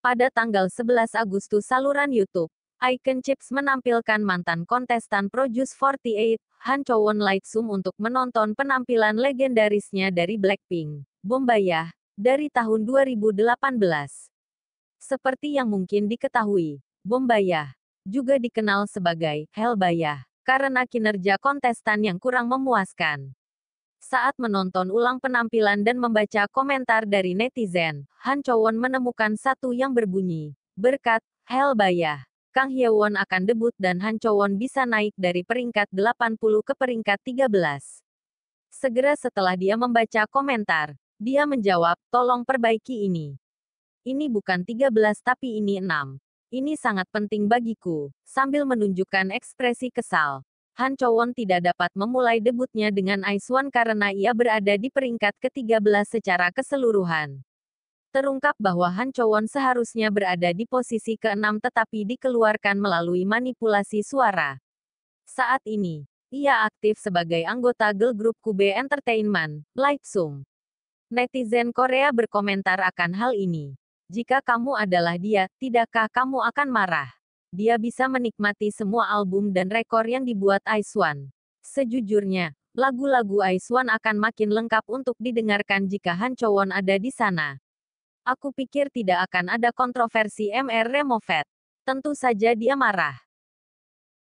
Pada tanggal 11 Agustus saluran YouTube, Icon Chips menampilkan mantan kontestan Produce 48, Han Chowon Lightsum untuk menonton penampilan legendarisnya dari Blackpink, Bombayah, dari tahun 2018. Seperti yang mungkin diketahui, Bombayah juga dikenal sebagai Hellbayah karena kinerja kontestan yang kurang memuaskan. Saat menonton ulang penampilan dan membaca komentar dari netizen, Han Chowon menemukan satu yang berbunyi, berkat, Hell Bayah. Kang Hyewon akan debut dan Han Chowon bisa naik dari peringkat 80 ke peringkat 13. Segera setelah dia membaca komentar, dia menjawab, tolong perbaiki ini. Ini bukan 13 tapi ini 6. Ini sangat penting bagiku, sambil menunjukkan ekspresi kesal. Han Chowon tidak dapat memulai debutnya dengan Aiswan karena ia berada di peringkat ke-13 secara keseluruhan. Terungkap bahwa Han Chowon seharusnya berada di posisi ke-6 tetapi dikeluarkan melalui manipulasi suara. Saat ini, ia aktif sebagai anggota girl group Kube Entertainment, Laipsung. Netizen Korea berkomentar akan hal ini. Jika kamu adalah dia, tidakkah kamu akan marah? Dia bisa menikmati semua album dan rekor yang dibuat Aiswan. Sejujurnya, lagu-lagu Aiswan akan makin lengkap untuk didengarkan jika Han Chowon ada di sana. Aku pikir tidak akan ada kontroversi MR Removet. Tentu saja dia marah.